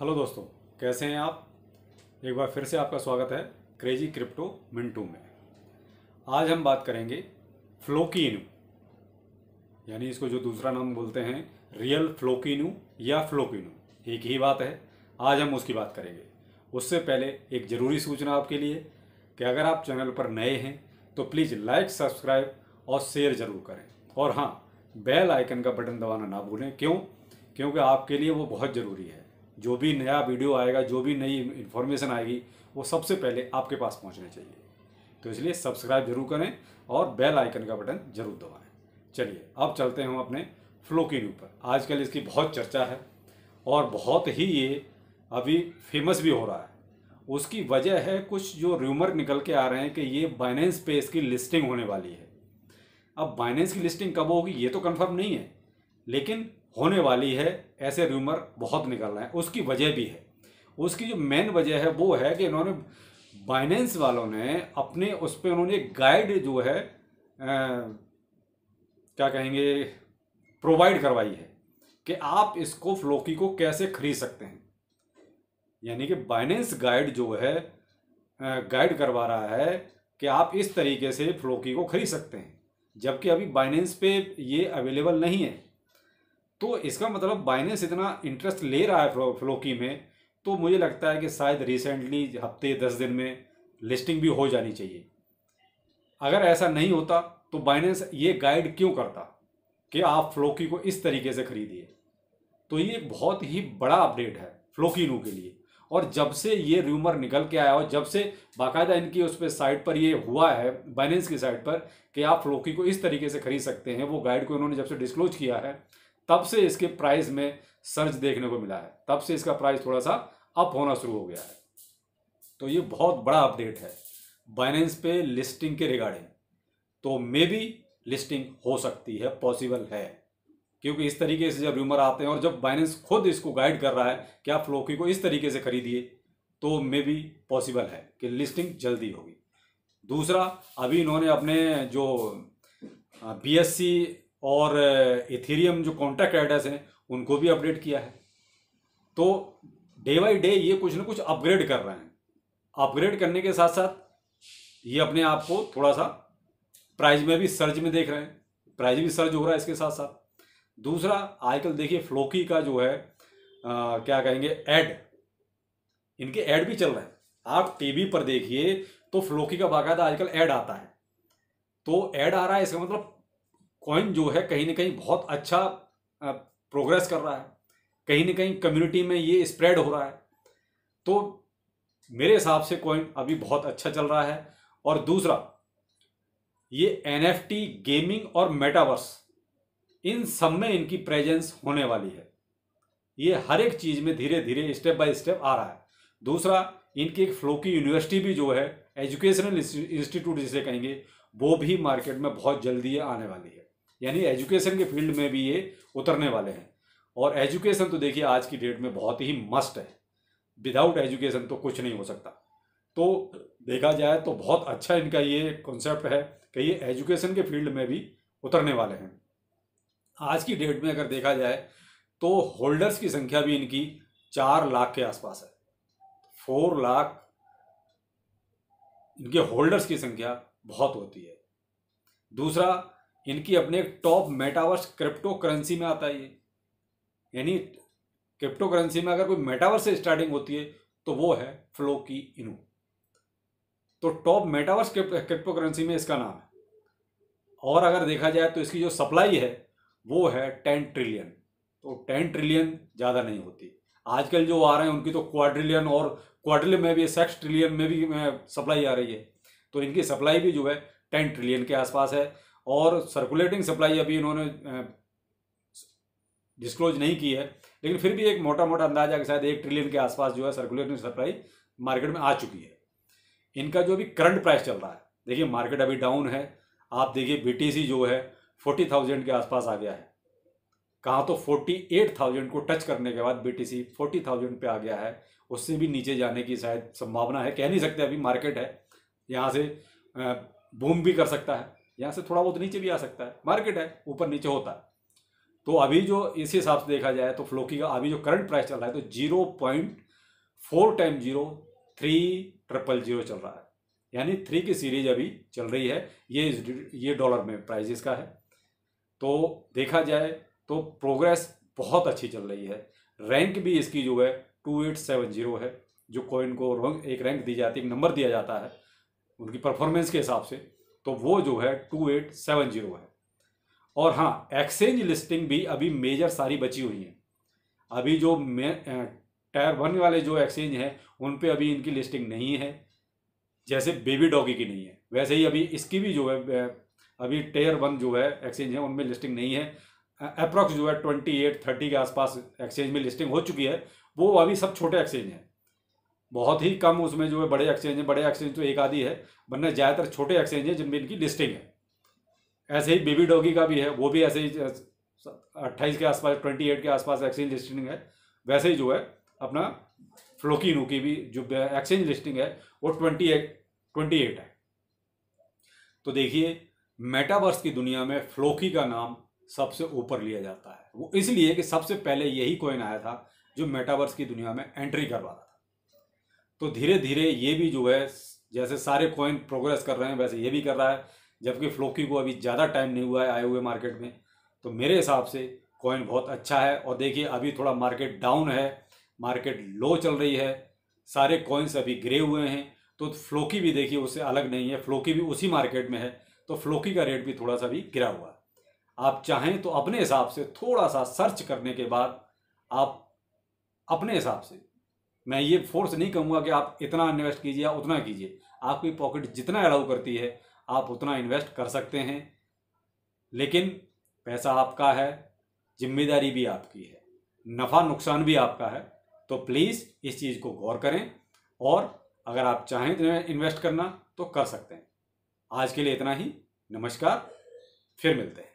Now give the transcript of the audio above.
hello दोस्तों कैसे हैं आप एक बार फिर से आपका स्वागत है क्रेजी क्रिप्टो मिनटू में आज हम बात करेंगे फ्लोकीनू यानी इसको जो दूसरा नाम बोलते हैं रियल फ्लोकीनू या फ्लोकीनू एक ही बात है आज हम उसकी बात करेंगे उससे पहले एक ज़रूरी सूचना आपके लिए कि अगर आप चैनल पर नए हैं तो प्लीज़ लाइक सब्सक्राइब और शेयर ज़रूर करें और हाँ बेल आइकन का बटन दबाना ना भूलें क्यों क्योंकि आपके लिए वो बहुत ज़रूरी है जो भी नया वीडियो आएगा जो भी नई इन्फॉर्मेशन आएगी वो सबसे पहले आपके पास पहुँचना चाहिए तो इसलिए सब्सक्राइब जरूर करें और बेल आइकन का बटन जरूर दबाएं चलिए अब चलते हैं हम अपने फ्लो के ऊपर आजकल इसकी बहुत चर्चा है और बहुत ही ये अभी फेमस भी हो रहा है उसकी वजह है कुछ जो र्यूमर निकल के आ रहे हैं कि ये बाइनेंस पे इसकी लिस्टिंग होने वाली है अब बाइनेंस की लिस्टिंग कब होगी ये तो कंफर्म नहीं है लेकिन होने वाली है ऐसे र्यूमर बहुत निकल रहे हैं उसकी वजह भी है उसकी जो मेन वजह है वो है कि इन्होंने बाइनेंस वालों ने अपने उस पर उन्होंने गाइड जो है आ, क्या कहेंगे प्रोवाइड करवाई है कि आप इसको फ्लोकी को कैसे खरीद सकते हैं यानी कि बाइनेंस गाइड जो है गाइड करवा रहा है कि आप इस तरीके से फ्लोकी को खरीद सकते हैं जबकि अभी बाइनेंस पे ये अवेलेबल नहीं है तो इसका मतलब बाइनेंस इतना इंटरेस्ट ले रहा है फ्लोकी में तो मुझे लगता है कि शायद रिसेंटली हफ्ते दस दिन में लिस्टिंग भी हो जानी चाहिए अगर ऐसा नहीं होता तो बाइनेंस ये गाइड क्यों करता कि आप फ्लोकी को इस तरीके से खरीदिए तो ये बहुत ही बड़ा अपडेट है फ्लोकीनू के लिए और जब से ये र्यूमर निकल के आया और जब से बाकायदा इनकी उस पर साइट पर ये हुआ है बाइनेंस की साइट पर कि आप फ्लोकी को इस तरीके से खरीद सकते हैं वो गाइड को इन्होंने जब से डिस्क्लोज किया है तब से इसके प्राइस में सर्च देखने को मिला है तब से इसका प्राइस थोड़ा सा अप होना शुरू हो गया है तो ये बहुत बड़ा अपडेट है बाइनेंस पे लिस्टिंग के रिगार्डिंग तो मे बी लिस्टिंग हो सकती है पॉसिबल है क्योंकि इस तरीके से जब र्यूमर आते हैं और जब बाइनेंस खुद इसको गाइड कर रहा है कि आप फ्लोकी को इस तरीके से खरीदिए तो मे बी पॉसिबल है कि लिस्टिंग जल्दी होगी दूसरा अभी इन्होंने अपने जो बी एस सी और इथेरियम जो कॉन्टैक्ट एड्रेस हैं उनको भी अपडेट किया है तो डे बाई डे ये कुछ ना कुछ अपग्रेड कर रहे हैं अपग्रेड करने के साथ साथ ये अपने आप को थोड़ा सा प्राइस में भी सर्ज में देख रहे हैं प्राइस भी सर्ज हो रहा है इसके साथ साथ दूसरा आजकल देखिए फ्लोकी का जो है आ, क्या कहेंगे एड इनके ऐड भी चल रहे हैं आप टीवी पर देखिए तो फ्लोकी का बाकायदा आजकल ऐड आता है तो ऐड आ रहा है इसका मतलब कॉइन जो है कहीं ना कहीं बहुत अच्छा प्रोग्रेस कर रहा है कहीं ना कहीं कम्युनिटी में ये स्प्रेड हो रहा है तो मेरे हिसाब से कॉइन अभी बहुत अच्छा चल रहा है और दूसरा ये एन गेमिंग और मेटावर्स इन सब में इनकी प्रेजेंस होने वाली है ये हर एक चीज़ में धीरे धीरे स्टेप बाय स्टेप आ रहा है दूसरा इनकी एक फ्लोकी यूनिवर्सिटी भी जो है एजुकेशनल इंस्टीट्यूट जिसे कहेंगे वो भी मार्केट में बहुत जल्दी आने वाली है यानी एजुकेशन के फील्ड में भी ये उतरने वाले हैं और एजुकेशन तो देखिए आज की डेट में बहुत ही मस्ट है विदाउट एजुकेशन तो कुछ नहीं हो सकता तो देखा जाए तो बहुत अच्छा इनका ये कॉन्सेप्ट है कि ये एजुकेशन के फील्ड में भी उतरने वाले हैं आज की डेट में अगर देखा जाए तो होल्डर्स की संख्या भी इनकी चार लाख के आसपास है फोर लाख इनके होल्डर्स की संख्या बहुत होती है दूसरा इनकी अपने एक टॉप मेटावर्स क्रिप्टो करेंसी में आता है ये यानी क्रिप्टो करेंसी में अगर कोई मेटावर्स से स्टार्टिंग होती है तो वो है फ्लो की इनो तो टॉप मेटावर्स क्रिप्टो करेंसी में इसका नाम है और अगर देखा जाए तो इसकी जो सप्लाई है वो है टेन ट्रिलियन तो टेन ट्रिलियन ज़्यादा नहीं होती आजकल जो आ रहे हैं उनकी तो क्वाड्रिलियन और क्वाड्रिलियन में भी सेक्स ट्रिलियन में भी सप्लाई आ रही है तो इनकी सप्लाई भी जो है टेन ट्रिलियन के आसपास है और सर्कुलेटिंग सप्लाई अभी इन्होंने डिस्क्लोज नहीं की है लेकिन फिर भी एक मोटा मोटा अंदाजा के शायद एक ट्रिलियन के आसपास जो है सर्कुलेटिंग सप्लाई मार्केट में आ चुकी है इनका जो अभी करंट प्राइस चल रहा है देखिए मार्केट अभी डाउन है आप देखिए बीटीसी जो है फोर्टी थाउजेंड के आसपास आ गया है कहाँ तो फोर्टी एट थाउजेंड को टच करने के बाद बीटीसी फोर्टी थाउजेंड पे आ गया है उससे भी नीचे जाने की शायद संभावना है कह नहीं सकते अभी मार्केट है यहाँ से बूम भी कर सकता है यहाँ से थोड़ा बहुत नीचे भी आ सकता है मार्केट है ऊपर नीचे होता है तो अभी जो इस हिसाब से देखा जाए तो फ्लोकी का अभी जो करंट प्राइस चल रहा है तो zero point four time zero three triple zero चल रहा है यानी थ्री की सीरीज अभी चल रही है ये ये डॉलर में प्राइस इसका है तो देखा जाए तो प्रोग्रेस बहुत अच्छी चल रही है रैंक भी इसकी जो है टू एट सेवन जीरो है जो कोइन को एक रैंक दी जाती है एक नंबर दिया जाता है उनकी परफॉर्मेंस के हिसाब से तो वो जो है टू एट सेवन जीरो है और हाँ एक्सचेंज लिस्टिंग भी अभी मेजर सारी बची हुई है अभी जो मे टायर वन वाले जो एक्सचेंज हैं उन पर अभी इनकी लिस्टिंग नहीं है जैसे बेबी डॉगी की नहीं है वैसे ही अभी इसकी भी जो है अभी टेयर वन जो है एक्सचेंज है उनमें लिस्टिंग नहीं है अप्रॉक्स जो है ट्वेंटी एट थर्टी के आसपास एक्सचेंज में लिस्टिंग हो चुकी है वो अभी सब छोटे एक्सचेंज हैं बहुत ही कम उसमें जो है बड़े एक्सचेंज है बड़े एक्सचेंज तो एक आदि है वरना ज़्यादातर छोटे एक्सचेंज है जिनमें इनकी लिस्टिंग है ऐसे ही बेबी डॉगी का भी है वो भी ऐसे ही अट्ठाईस के आसपास ट्वेंटी एट के आसपास एक्सचेंज लिस्टिंग है वैसे ही जो है अपना फ्लोकिनो की भी जो एक्सचेंज लिस्टिंग है वो ट्वेंटी एट ट्वेंटी एट है तो देखिए मेटावर्स की दुनिया में फ्लोकी का नाम सबसे ऊपर लिया जाता है वो इसलिए कि सबसे पहले यही कोइन आया था जो मेटावर्स की दुनिया में एंट्री करवा था तो धीरे धीरे ये भी जो है जैसे सारे कॉइन प्रोग्रेस कर रहे हैं वैसे ये भी कर रहा है जबकि फ्लोकी को अभी ज़्यादा टाइम नहीं हुआ है आए हुए मार्केट में तो मेरे हिसाब से कॉइन बहुत अच्छा है और देखिए अभी थोड़ा मार्केट डाउन है मार्केट लो चल रही है सारे कॉइन्स अभी गिरे हुए हैं तो फ्लोकी भी देखिए उससे अलग नहीं है फ्लोकी भी उसी मार्केट में है तो फ्लोकी का रेट भी थोड़ा सा भी गिरा हुआ है आप चाहें तो अपने हिसाब से थोड़ा सा सर्च करने के बाद आप अपने हिसाब से मैं ये फोर्स नहीं कहूँगा कि आप इतना इन्वेस्ट कीजिए या उतना कीजिए आपकी पॉकेट जितना अलाउ करती है आप उतना इन्वेस्ट कर सकते हैं लेकिन पैसा आपका है जिम्मेदारी भी आपकी है नफ़ा नुकसान भी आपका है तो प्लीज़ इस चीज़ को गौर करें और अगर आप चाहें तो इन्वेस्ट करना तो कर सकते हैं आज के लिए इतना ही नमस्कार फिर मिलते हैं